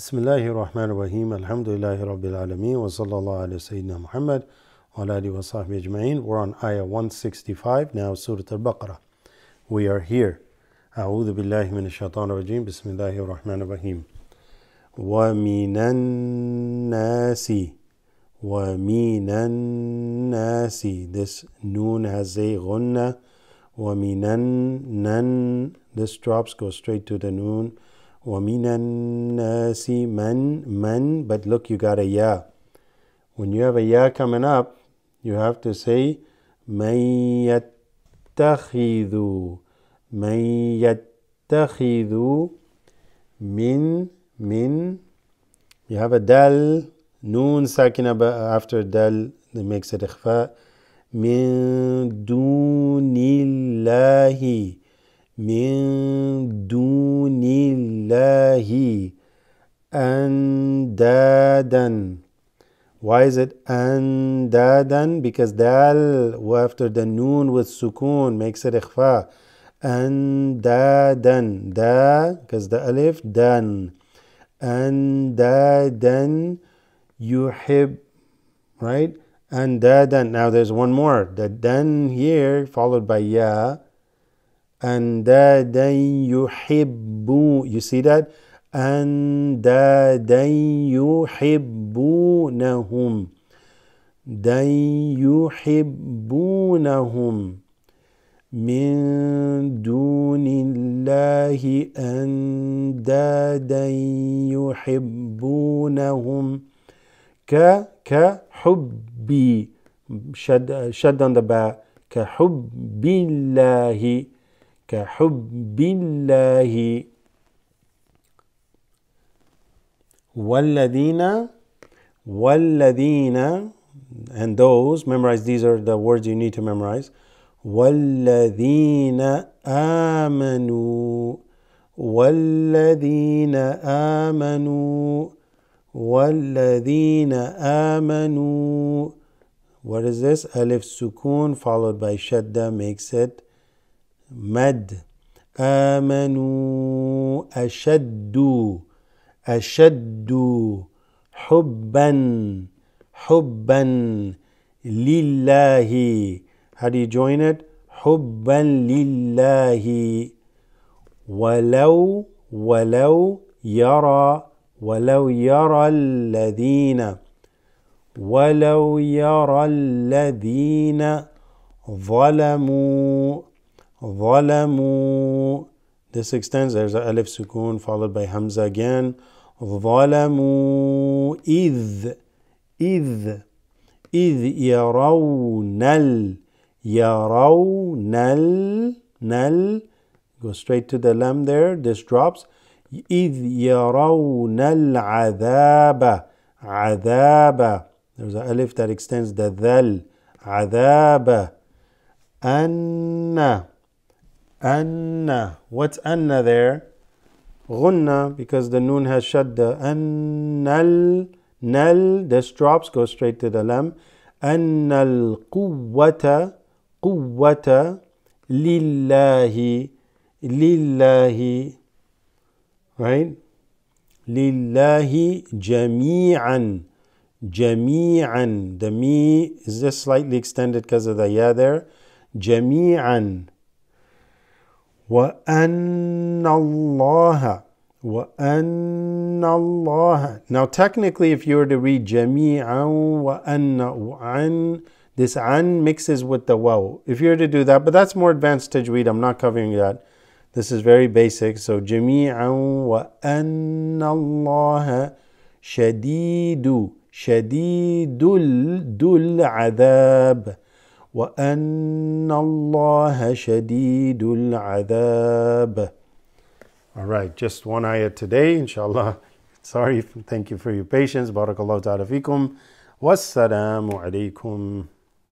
بسم الله الرحمن الرحيم الحمد لله رب العالمين وصلى الله على سيدنا محمد وعلى آله وصحبه أجمعين We're on ayah 165 now Surah Al-Baqarah We are here أعوذ بالله من الشيطان الرجيم بسم الله الرحمن الرحيم ومن الناس ومن الناس This noon has a غنة ومن النن This drops go straight to the noon وَمِنَ النَّاسِ مَن مَن But look, you got a ya. When you have a ya coming up, you have to say مَن يَتَّخِذُ مَن min مِن You have a dal, noon sakina after dal, that makes it ikhfa. مِن دُونِ اللَّهِ من دون الله أندادا Why is it أندادا? Because دال after the noon with sukoon makes it إخفاء أندادا دا because the ألف دان أندادا يحب right? أندادا now there's one more the dan here followed by ya أندادا يحبون you see that أندادا يحبونهم دن يحبونهم من دون الله أندادا يحبونهم ك كحبي شد شد on the back كحب الله كحب الله والذين والذين and those memorize these are the words you need to memorize والذين آمنوا والذين آمنوا والذين آمنوا what is this alif سكون followed by shadda makes it مد امنوا اشد اشد حبا حبا لله how do you join it حبا لله ولو ولو يرى ولو يرى الذين ولو يرى الذين ظلموا ظلموا this extends there's a alif sukun followed by hamza again ظلموا إذ إذ إذ يرون ال يرون ال نل go straight to the lam there this drops إذ يرون العذاب عذاب there's a alif that extends the ذل عذاب أن Anna. What's Anna there? Ghunna, because the noon has shadda. Annal, nal, this drops, go straight to the lam. Annal quwwata, quwwata, lillahi, lillahi, right? Lillahi jami'an, jami'an. The mi is just slightly extended because of the ya there. Jami'an. وأن الله وأن الله Now technically if you were to read جميعا وأن عن this an mixes with the wa. If you were to do that, but that's more advanced tajweed, I'm not covering that. This is very basic. So جميعا وأن الله شديد شديد العذاب وَأَنَّ اللَّهَ شَدِيدُ الْعَذَابِ All right, just one ayah today, inshallah. Sorry, thank you for your patience. Barakallahu ta'ala fikum. Wassalamu alaikum.